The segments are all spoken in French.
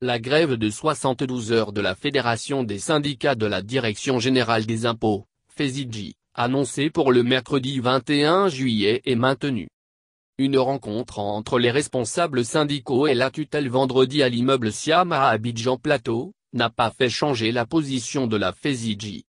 La grève de 72 heures de la Fédération des syndicats de la Direction générale des impôts, FESIGI, annoncée pour le mercredi 21 juillet est maintenue. Une rencontre entre les responsables syndicaux et la tutelle vendredi à l'immeuble Siam à Abidjan Plateau, n'a pas fait changer la position de la FESIGI.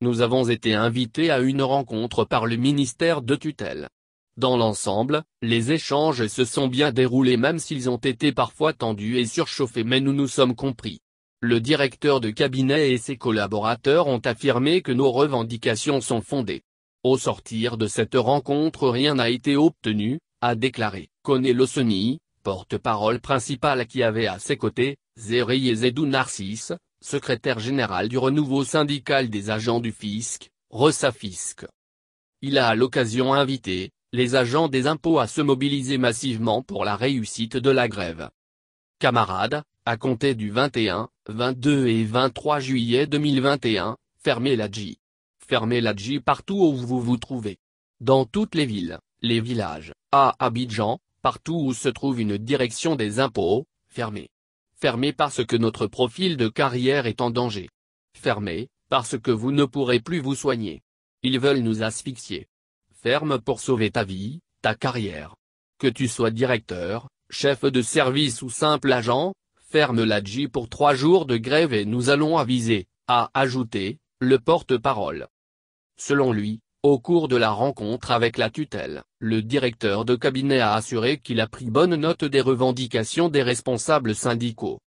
Nous avons été invités à une rencontre par le ministère de tutelle. Dans l'ensemble, les échanges se sont bien déroulés même s'ils ont été parfois tendus et surchauffés mais nous nous sommes compris. Le directeur de cabinet et ses collaborateurs ont affirmé que nos revendications sont fondées. Au sortir de cette rencontre rien n'a été obtenu, a déclaré Kone Lossoni, porte-parole principale qui avait à ses côtés, Zeri Zedou Narcisse, secrétaire général du renouveau syndical des agents du fisc, FISC. Il a à l'occasion invité, les agents des impôts à se mobiliser massivement pour la réussite de la grève. Camarades, à compter du 21, 22 et 23 juillet 2021, fermez la J. Fermez la J partout où vous vous trouvez. Dans toutes les villes, les villages, à Abidjan, partout où se trouve une direction des impôts, fermez. Fermez parce que notre profil de carrière est en danger. Fermez, parce que vous ne pourrez plus vous soigner. Ils veulent nous asphyxier ferme pour sauver ta vie, ta carrière. Que tu sois directeur, chef de service ou simple agent, ferme la J pour trois jours de grève et nous allons aviser, a ajouté, le porte-parole. Selon lui, au cours de la rencontre avec la tutelle, le directeur de cabinet a assuré qu'il a pris bonne note des revendications des responsables syndicaux.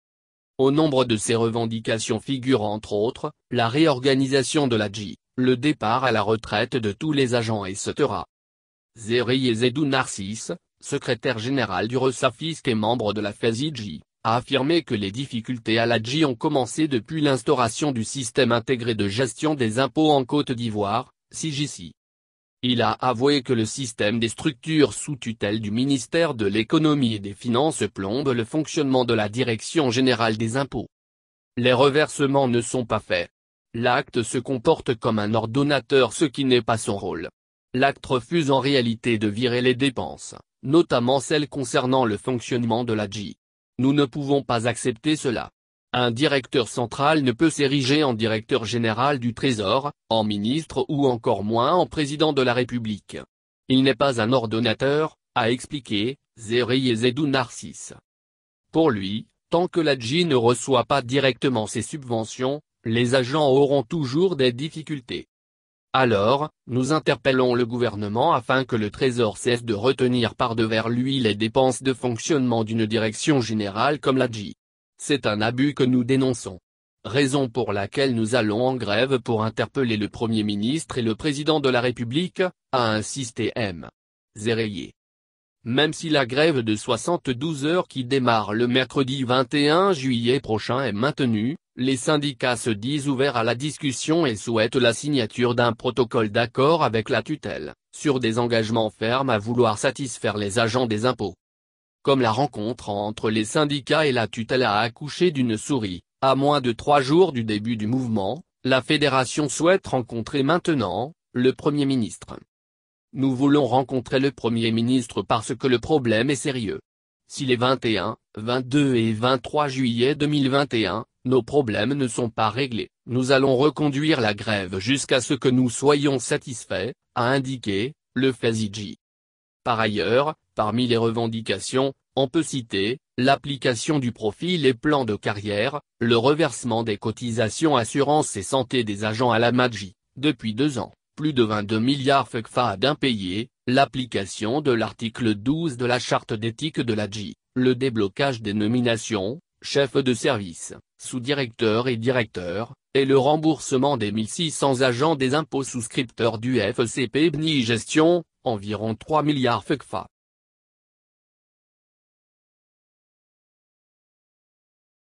Au nombre de ces revendications figure entre autres, la réorganisation de la J, le départ à la retraite de tous les agents etc. Zeri Zedou Narcisse, secrétaire général du Ressafisk et membre de la FEZIGI, a affirmé que les difficultés à la DJI ont commencé depuis l'instauration du système intégré de gestion des impôts en Côte d'Ivoire, SIGICI. Il a avoué que le système des structures sous tutelle du ministère de l'économie et des finances plombe le fonctionnement de la direction générale des impôts. Les reversements ne sont pas faits l'acte se comporte comme un ordonnateur ce qui n'est pas son rôle. L'acte refuse en réalité de virer les dépenses, notamment celles concernant le fonctionnement de la J. Nous ne pouvons pas accepter cela. Un directeur central ne peut s'ériger en directeur général du Trésor, en ministre ou encore moins en président de la République. Il n'est pas un ordonnateur, a expliqué, Zéry Zedou Narcisse. Pour lui, tant que la ne reçoit pas directement ses subventions, les agents auront toujours des difficultés. Alors, nous interpellons le gouvernement afin que le Trésor cesse de retenir par devers lui les dépenses de fonctionnement d'une direction générale comme la G. C'est un abus que nous dénonçons. Raison pour laquelle nous allons en grève pour interpeller le Premier ministre et le Président de la République, a insisté M. Zéreillé. Même si la grève de 72 heures qui démarre le mercredi 21 juillet prochain est maintenue, les syndicats se disent ouverts à la discussion et souhaitent la signature d'un protocole d'accord avec la tutelle, sur des engagements fermes à vouloir satisfaire les agents des impôts. Comme la rencontre entre les syndicats et la tutelle a accouché d'une souris, à moins de trois jours du début du mouvement, la fédération souhaite rencontrer maintenant, le Premier ministre. Nous voulons rencontrer le Premier ministre parce que le problème est sérieux. Si les 21, 22 et 23 juillet 2021, nos problèmes ne sont pas réglés, nous allons reconduire la grève jusqu'à ce que nous soyons satisfaits, a indiqué, le Zidji. E Par ailleurs, parmi les revendications, on peut citer, l'application du profil et plan de carrière, le reversement des cotisations assurance et santé des agents à la MAGI, depuis deux ans, plus de 22 milliards FECFA d'impayés, l'application de l'article 12 de la charte d'éthique de la Ji, le déblocage des nominations, chef de service, sous-directeur et directeur, et le remboursement des 1600 agents des impôts souscripteurs du FCP BNI Gestion, environ 3 milliards FECFA.